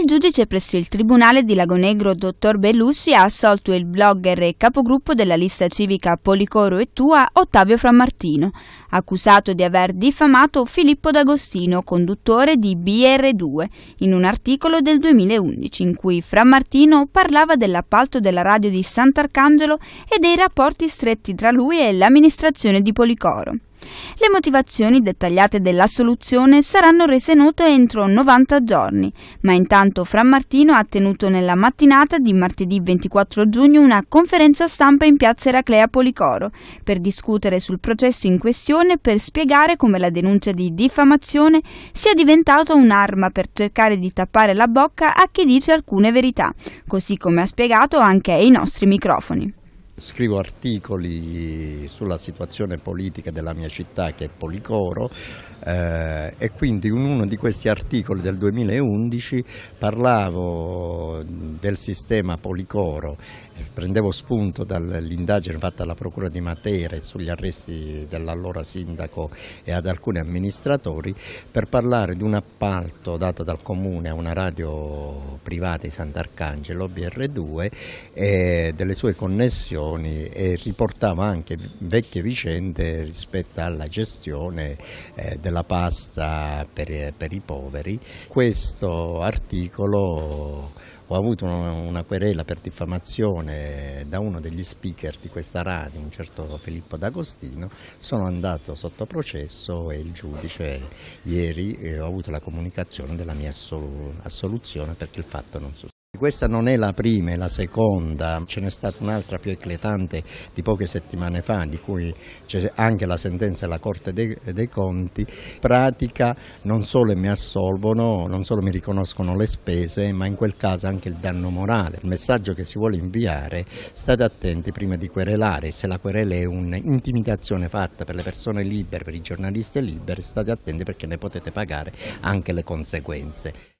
Il giudice presso il Tribunale di Lagonegro, dottor Bellusci, ha assolto il blogger e capogruppo della lista civica Policoro e Tua, Ottavio Frammartino, accusato di aver diffamato Filippo D'Agostino, conduttore di BR2, in un articolo del 2011 in cui Frammartino parlava dell'appalto della radio di Sant'Arcangelo e dei rapporti stretti tra lui e l'amministrazione di Policoro. Le motivazioni dettagliate dell'assoluzione saranno rese note entro 90 giorni, ma intanto Frammartino ha tenuto nella mattinata di martedì 24 giugno una conferenza stampa in piazza Eraclea Policoro per discutere sul processo in questione per spiegare come la denuncia di diffamazione sia diventata un'arma per cercare di tappare la bocca a chi dice alcune verità, così come ha spiegato anche ai nostri microfoni scrivo articoli sulla situazione politica della mia città che è Policoro eh, e quindi in uno di questi articoli del 2011 parlavo del sistema Policoro, eh, prendevo spunto dall'indagine fatta alla Procura di Matera e sugli arresti dell'allora sindaco e ad alcuni amministratori per parlare di un appalto dato dal comune a una radio private Sant'Arcangelo BR2 e eh, delle sue connessioni e riportava anche vecchie vicende rispetto alla gestione eh, della pasta per i poveri. Questo articolo ho avuto una, querela per diffamazione da uno degli speaker di questa radio, un certo Filippo D'Agostino, sono andato sotto processo e il giudice ieri eh, ho avuto la comunicazione della mia assoluzione perché il fatto non sussiste. Questa non è la prima, è la seconda, ce n'è stata un'altra più eclatante di poche settimane fa, di cui c'è anche la sentenza della Corte dei, dei Conti, pratica non solo mi assolvono, non solo mi riconoscono le spese, ma in quel caso anche il danno morale. Il messaggio che si vuole inviare, state attenti prima di querelare, se la querela è un'intimidazione fatta per le persone libere, per i giornalisti liberi, state attenti perché ne potete pagare anche le conseguenze.